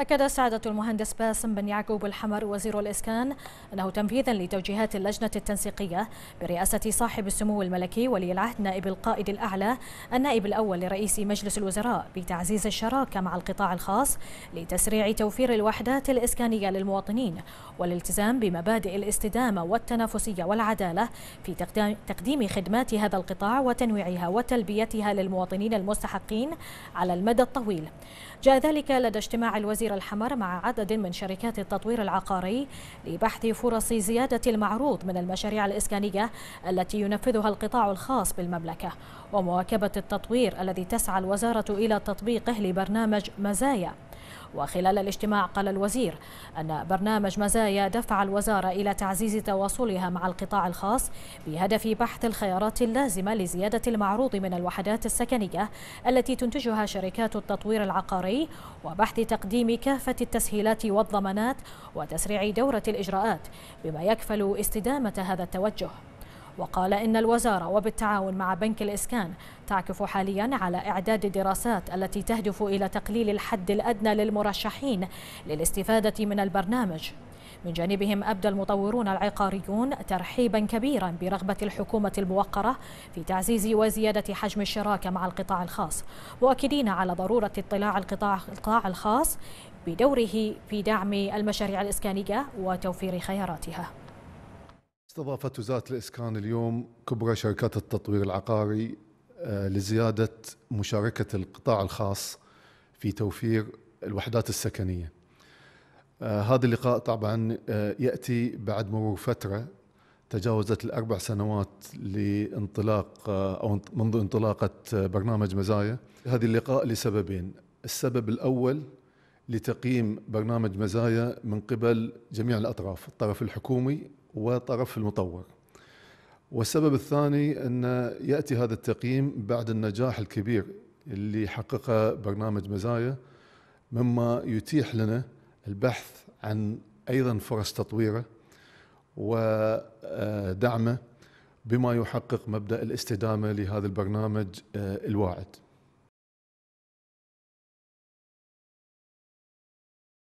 أكد سعادة المهندس باسم بن يعقوب الحمر وزير الإسكان أنه تنفيذا لتوجيهات اللجنة التنسيقية برئاسة صاحب السمو الملكي ولي العهد نائب القائد الأعلى النائب الأول لرئيس مجلس الوزراء بتعزيز الشراكة مع القطاع الخاص لتسريع توفير الوحدات الإسكانية للمواطنين والالتزام بمبادئ الاستدامة والتنافسية والعدالة في تقديم خدمات هذا القطاع وتنويعها وتلبيتها للمواطنين المستحقين على المدى الطويل جاء ذلك لدى اجتماع الوزير الدائرة الحمر مع عدد من شركات التطوير العقاري لبحث فرص زيادة المعروض من المشاريع الإسكانية التي ينفذها القطاع الخاص بالمملكة ومواكبة التطوير الذي تسعى الوزارة إلى تطبيقه لبرنامج مزايا وخلال الاجتماع قال الوزير أن برنامج مزايا دفع الوزارة إلى تعزيز تواصلها مع القطاع الخاص بهدف بحث الخيارات اللازمة لزيادة المعروض من الوحدات السكنية التي تنتجها شركات التطوير العقاري وبحث تقديم كافة التسهيلات والضمانات وتسريع دورة الإجراءات بما يكفل استدامة هذا التوجه وقال إن الوزارة وبالتعاون مع بنك الإسكان تعكف حاليا على إعداد دراسات التي تهدف إلى تقليل الحد الأدنى للمرشحين للاستفادة من البرنامج من جانبهم أبدى المطورون العقاريون ترحيبا كبيرا برغبة الحكومة الموقرة في تعزيز وزيادة حجم الشراكة مع القطاع الخاص مؤكدين على ضرورة اطلاع القطاع الخاص بدوره في دعم المشاريع الإسكانية وتوفير خياراتها استضافت وزارة الإسكان اليوم كبرى شركات التطوير العقاري آه، لزيادة مشاركة القطاع الخاص في توفير الوحدات السكنية آه، هذا اللقاء طبعا آه، يأتي بعد مرور فترة تجاوزت الأربع سنوات لانطلاق أو منذ انطلاقة برنامج مزايا هذا اللقاء لسببين السبب الأول لتقييم برنامج مزايا من قبل جميع الأطراف الطرف الحكومي وطرف المطور والسبب الثاني أن يأتي هذا التقييم بعد النجاح الكبير اللي حققه برنامج مزايا مما يتيح لنا البحث عن أيضا فرص تطويره ودعمه بما يحقق مبدأ الاستدامة لهذا البرنامج آه، الواعد